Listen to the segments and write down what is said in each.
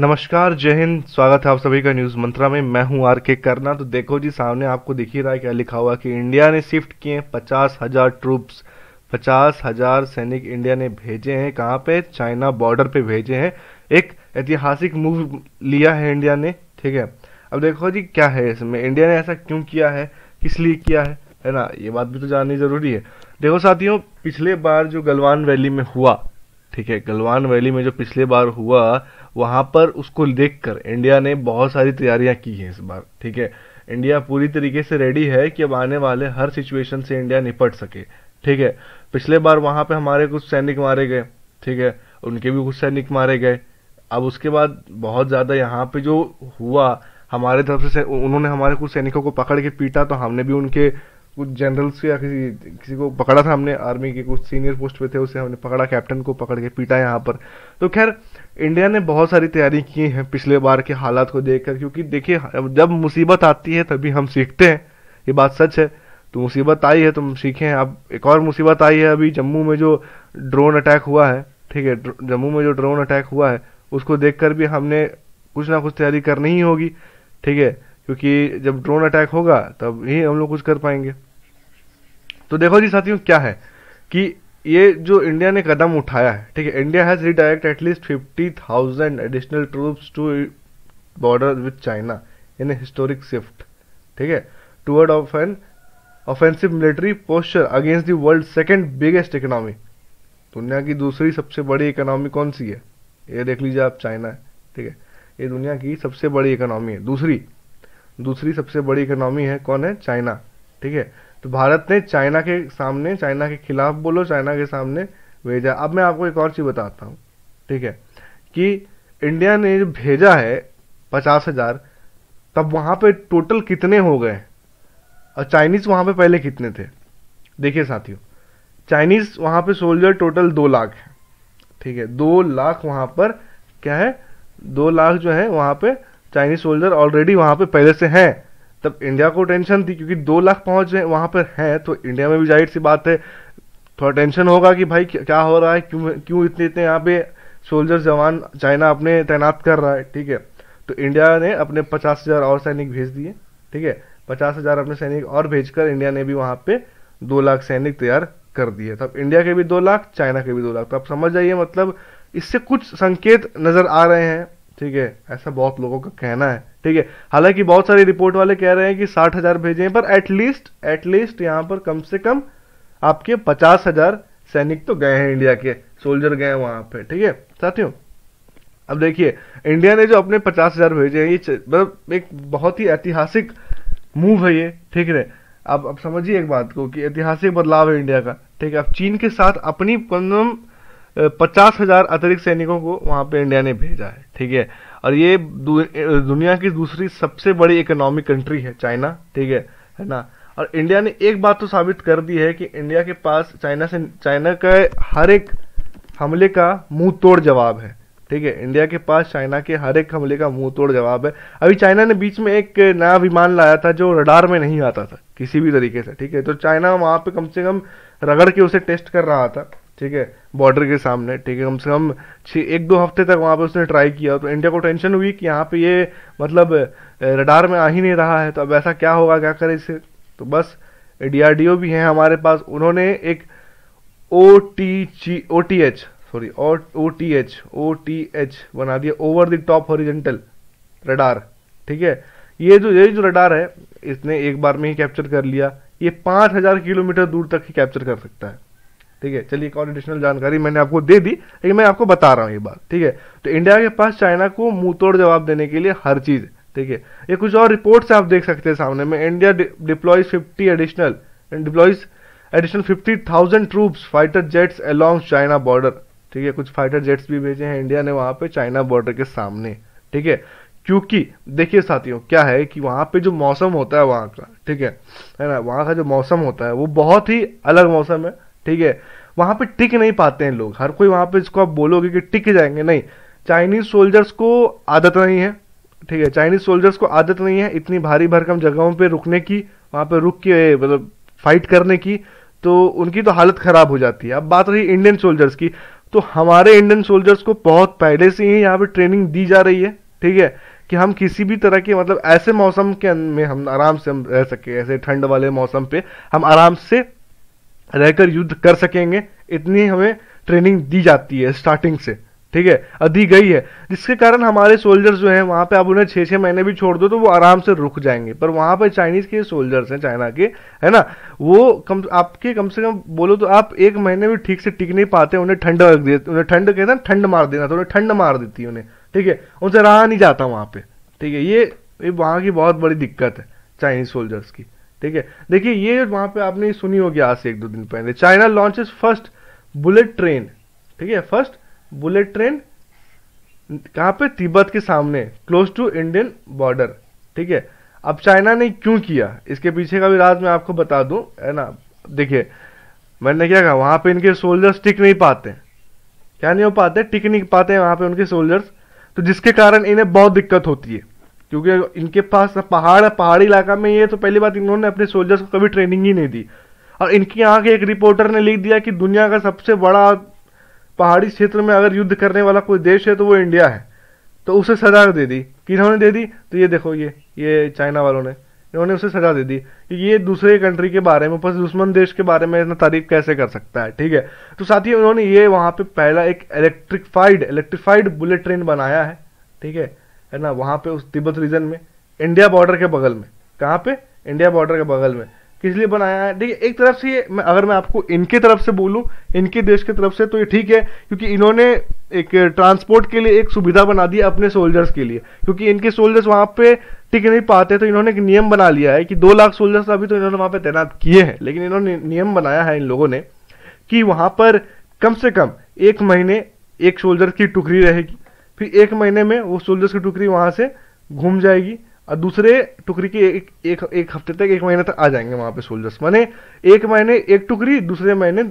नमस्कार जय हिंद स्वागत है आप सभी का न्यूज़ मंत्रा में मैं हूं आर के करना तो देखो जी सामने आपको दिख ही रहा है क्या लिखा हुआ कि इंडिया ने शिफ्ट किए पचास हजार ट्रूप्स पचास हजार सैनिक इंडिया ने भेजे हैं कहाँ पे चाइना बॉर्डर पे भेजे हैं एक ऐतिहासिक मूव लिया है इंडिया ने ठीक है अब देखो जी क्या है इसमें इंडिया ने ऐसा क्यों किया है किस लिए किया है है ना ये बात भी तो जाननी ज़रूरी है देखो साथियों पिछले बार जो गलवान वैली में हुआ ठीक है गलवान वैली में जो पिछले बार हुआ वहां पर उसको देखकर इंडिया ने बहुत सारी तैयारियां की हैं इस बार ठीक है इंडिया पूरी तरीके से रेडी है कि अब आने वाले हर सिचुएशन से इंडिया निपट सके ठीक है पिछले बार वहां पे हमारे कुछ सैनिक मारे गए ठीक है उनके भी कुछ सैनिक मारे गए अब उसके बाद बहुत ज्यादा यहाँ पे जो हुआ हमारे तरफ से उन्होंने हमारे कुछ सैनिकों को पकड़ के पीटा तो हमने भी उनके कुछ जनरल्स या किसी किसी को पकड़ा था हमने आर्मी के कुछ सीनियर पोस्ट पे थे उसे हमने पकड़ा कैप्टन को पकड़ के पीटा यहाँ पर तो खैर इंडिया ने बहुत सारी तैयारी की है पिछले बार के हालात को देखकर क्योंकि देखिए जब मुसीबत आती है तभी हम सीखते हैं ये बात सच है तो मुसीबत आई है तो हम सीखे हैं अब एक और मुसीबत आई है अभी जम्मू में जो ड्रोन अटैक हुआ है ठीक है जम्मू में जो ड्रोन अटैक हुआ है उसको देख भी हमने कुछ ना कुछ तैयारी करनी ही होगी ठीक है क्योंकि जब ड्रोन अटैक होगा तब ही हम लोग कुछ कर पाएंगे तो देखो जी साथियों क्या है कि ये जो इंडिया ने कदम उठाया है ठीक है India has redirect at least fifty thousand additional troops to border with China in a historic shift ठीक है toward of an offensive military posture against the world second biggest economy दुनिया की दूसरी सबसे बड़ी इकोनॉमी कौन सी है ये देख लीजिए आप चाइना है ठीक है ये दुनिया की सबसे बड़ी इकोनॉमी है दूसरी दूसरी सबसे बड़ी इकोनॉमी है कौन है चाइना ठीक है तो भारत ने चाइना के सामने चाइना के खिलाफ बोलो चाइना के सामने भेजा अब मैं आपको एक और चीज़ बताता हूँ ठीक है कि इंडिया ने जो भेजा है पचास हज़ार तब वहां पे टोटल कितने हो गए और चाइनीज़ वहां पे पहले कितने थे देखिए साथियों चाइनीज़ वहां पे सोल्जर टोटल दो लाख है ठीक है दो लाख वहां पर क्या है दो लाख जो है वहां पे चाइनीज़ सोल्जर ऑलरेडी वहां पे पहले से हैं तब इंडिया को टेंशन थी क्योंकि दो लाख पहुंच वहां पर है तो इंडिया में भी जाहिर सी बात है थोड़ा टेंशन होगा कि भाई क्या हो रहा है क्यों क्यों इतने इतने यहाँ पे सोल्जर जवान चाइना अपने तैनात कर रहा है ठीक है तो इंडिया ने अपने पचास हज़ार और सैनिक भेज दिए ठीक है पचास हज़ार अपने सैनिक और भेजकर इंडिया ने भी वहां पे दो लाख सैनिक तैयार कर दिए तब इंडिया के भी दो लाख चाइना के भी दो लाख तो आप समझ जाइए मतलब इससे कुछ संकेत नज़र आ रहे हैं ठीक है ऐसा बहुत लोगों का कहना है ठीक है हालांकि बहुत सारी रिपोर्ट वाले कह रहे हैं कि साठ हजार भेजे हैं पर एटलीस्ट एटलीस्ट यहां पर कम से कम आपके पचास हजार सैनिक तो गए हैं इंडिया के सोल्जर गए वहां पे ठीक है साथियों अब देखिए इंडिया ने जो अपने पचास हजार भेजे हैं ये मतलब एक बहुत ही ऐतिहासिक मूव है ये ठीक है अब अब समझिए एक बात को कि ऐतिहासिक बदलाव है इंडिया का ठीक है अब चीन के साथ अपनी कम पचास हजार अतिरिक्त सैनिकों को वहां पे इंडिया ने भेजा है ठीक है और ये दुनिया की दूसरी सबसे बड़ी इकोनॉमिक कंट्री है चाइना ठीक है है ना और इंडिया ने एक बात तो साबित कर दी है कि इंडिया के पास चाइना से चाइना का हर एक हमले का मुंह तोड़ जवाब है ठीक है इंडिया के पास चाइना के हर एक हमले का मुंह तोड़ जवाब है अभी चाइना ने बीच में एक नया विमान लाया था जो रडार में नहीं आता था किसी भी तरीके से ठीक है तो चाइना वहां पे कम से कम रगड़ के उसे टेस्ट कर रहा था ठीक है बॉर्डर के सामने ठीक है कम से कम छः एक दो हफ्ते तक वहाँ पे उसने ट्राई किया तो इंडिया को टेंशन हुई कि यहाँ पे ये मतलब रडार में आ ही नहीं रहा है तो अब ऐसा क्या होगा क्या करे इसे तो बस डीआरडीओ भी हैं हमारे पास उन्होंने एक O T G O T H sorry O T H O T H बना दिया over the top horizontal radar ठीक है ये जो ये जो रडार है इसने एक बार में ही कैप्चर कर लिया ये पाँच हज़ार किलोमीटर दूर तक ही कैप्चर कर सकता है ठीक है चलिए एक और एडिशनल जानकारी मैंने आपको दे दी लेकिन मैं आपको बता रहा हूँ ये बात ठीक है तो इंडिया के पास चाइना को मुंह तोड़ जवाब देने के लिए हर चीज़ ठीक है ये कुछ और रिपोर्ट्स आप देख सकते हैं सामने में India deploys fifty additional deploys additional fifty thousand troops fighter jets along China border ठीक है कुछ फाइटर जेट्स भी भेजे हैं इंडिया ने वहां पे चाइना बॉर्डर के सामने ठीक है क्योंकि देखिए साथियों क्या है कि वहां पे जो मौसम होता है वहां का ठीक है है ना वहां का जो मौसम होता है वो बहुत ही अलग मौसम है ठीक है वहाँ पे टिक नहीं पाते हैं लोग हर कोई वहाँ पे इसको आप बोलोगे कि टिक जाएंगे नहीं चाइनीज सोल्जर्स को आदत नहीं है ठीक है चाइनीज सोल्जर्स को आदत नहीं है इतनी भारी भरकम जगहों पर रुकने की वहाँ पर रुक के मतलब फाइट करने की तो उनकी तो हालत ख़राब हो जाती है अब बात रही इंडियन सोल्जर्स की तो हमारे इंडियन सोल्जर्स को बहुत पहले से ही यहाँ पर ट्रेनिंग दी जा रही है ठीक है कि हम किसी भी तरह के मतलब ऐसे मौसम के अं-, में हम आराम से हम रह सके ऐसे ठंड वाले मौसम पे हम आराम से रहकर युद्ध कर सकेंगे इतनी हमें ट्रेनिंग दी जाती है स्टार्टिंग से ठीक है अधी गई है जिसके कारण हमारे सोल्जर्स जो हैं वहाँ पे आप उन्हें छः छः महीने भी छोड़ दो तो वो आराम से रुक जाएंगे पर वहाँ पे चाइनीज़ के सोल्जर्स हैं चाइना के है ना वो कम आपके कम से कम बोलो तो आप एक महीने भी ठीक से टिक नहीं पाते उन्हें ठंड रख देते उन्हें ठंड कहते हैं ठंड मार देना तो उन्हें ठंड मार देती है उन्हें ठीक है उनसे रहा नहीं जाता वहाँ पर ठीक है ये, ये वहाँ की बहुत बड़ी दिक्कत है चाइनीज़ सोल्जर्स की ठीक है देखिए ये वहां पे आपने सुनी होगी आज से एक दो दिन पहले China launches first bullet train ठीक है फर्स्ट बुलेट ट्रेन कहां पे तिब्बत के सामने क्लोज टू इंडियन बॉर्डर ठीक है अब चाइना ने क्यों किया इसके पीछे का भी राज मैं आपको बता दूं है ना देखिए मैंने क्या कहा वहां पे इनके सोल्जर्स टिक नहीं पाते क्या नहीं हो पाते टिक नहीं पाते वहां पे उनके सोल्जर्स तो जिसके कारण इन्हें बहुत दिक्कत होती है क्योंकि इनके पास पहाड़ पहाड़ी इलाका में ये तो पहली बात इन्होंने अपने सोल्जर्स को कभी ट्रेनिंग ही नहीं दी और इनकी यहाँ के एक रिपोर्टर ने लिख दिया कि दुनिया का सबसे बड़ा पहाड़ी क्षेत्र में अगर युद्ध करने वाला कोई देश है तो वो इंडिया है तो उसे सजा दे दी किन्होंने दे दी तो ये देखो ये ये चाइना वालों ने इन्होंने उसे सजा दे दी कि ये दूसरे कंट्री के बारे में दुश्मन देश के बारे में इतना तारीफ कैसे कर सकता है ठीक है तो साथ ही उन्होंने ये वहाँ पे पहला एक इलेक्ट्रिफाइड इलेक्ट्रिफाइड बुलेट ट्रेन बनाया है ठीक है है ना वहाँ पे उस तिब्बत रीजन में इंडिया बॉर्डर के बगल में कहाँ पे इंडिया बॉर्डर के बगल में किस लिए बनाया है देखिए एक तरफ से ये मैं अगर मैं आपको इनके तरफ से बोलूँ इनके देश की तरफ से तो ये ठीक है क्योंकि इन्होंने एक ट्रांसपोर्ट के लिए एक सुविधा बना दी अपने सोल्जर्स के लिए क्योंकि इनके सोल्जर्स वहाँ पे टिक नहीं पाते तो इन्होंने एक नियम बना लिया है कि दो लाख सोल्जर्स अभी तो इन्होंने वहाँ पर तैनात किए हैं लेकिन इन्होंने नियम बनाया है इन लोगों ने कि वहाँ पर कम से कम एक महीने एक सोल्जर की टुकड़ी रहेगी फिर एक महीने में वो सोल्जर्स की टुकड़ी वहाँ से घूम जाएगी और दूसरे टुकड़ी के एक एक एक हफ्ते तक एक महीने तक आ जाएंगे वहाँ पे सोल्जर्स माने एक महीने एक टुकड़ी दूसरे महीने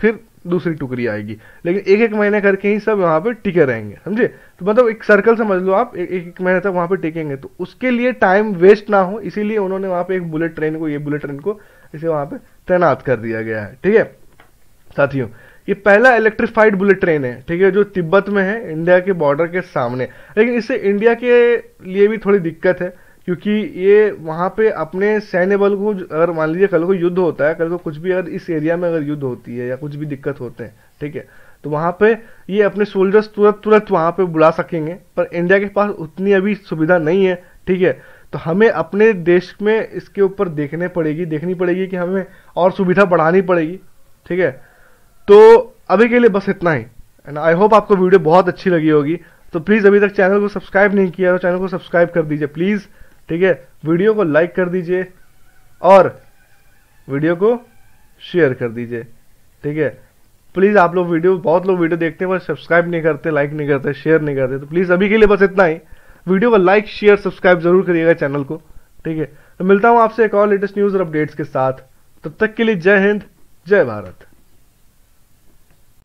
फिर दूसरी टुकड़ी आएगी लेकिन एक एक महीने करके ही सब वहाँ पे टिके रहेंगे समझे तो मतलब एक सर्कल समझ लो आप एक एक महीने तक वहाँ पे टिकेंगे तो उसके लिए टाइम वेस्ट ना हो इसीलिए उन्होंने वहाँ पे एक बुलेट ट्रेन को ये बुलेट ट्रेन को इसे वहाँ पे तैनात कर दिया गया है ठीक है साथियों ये पहला इलेक्ट्रिफाइड बुलेट ट्रेन है ठीक है जो तिब्बत में है इंडिया के बॉर्डर के सामने लेकिन इससे इंडिया के लिए भी थोड़ी दिक्कत है क्योंकि ये वहाँ पे अपने सैन्य बल को अगर मान लीजिए कल को युद्ध होता है कल को कुछ भी अगर इस एरिया में अगर युद्ध होती है या कुछ भी दिक्कत होते हैं ठीक है तो वहाँ पे ये अपने सोल्जर्स तुरंत तुरंत वहाँ पे बुला सकेंगे पर इंडिया के पास उतनी अभी सुविधा नहीं है ठीक है तो हमें अपने देश में इसके ऊपर देखने पड़ेगी देखनी पड़ेगी कि हमें और सुविधा बढ़ानी पड़ेगी ठीक है तो अभी के लिए बस इतना ही एंड आई होप आपको वीडियो बहुत अच्छी लगी होगी तो प्लीज़ अभी तक चैनल को सब्सक्राइब नहीं किया तो चैनल को सब्सक्राइब कर दीजिए प्लीज़ ठीक है वीडियो को लाइक कर दीजिए और वीडियो को शेयर कर दीजिए ठीक है प्लीज़ आप लोग वीडियो बहुत लोग वीडियो देखते हैं पर सब्सक्राइब नहीं करते लाइक नहीं करते शेयर नहीं करते तो प्लीज़ अभी के लिए बस इतना ही वीडियो को लाइक शेयर सब्सक्राइब जरूर करिएगा चैनल को ठीक है तो मिलता हूँ आपसे एक और लेटेस्ट न्यूज़ और अपडेट्स के साथ तब तक के लिए जय हिंद जय भारत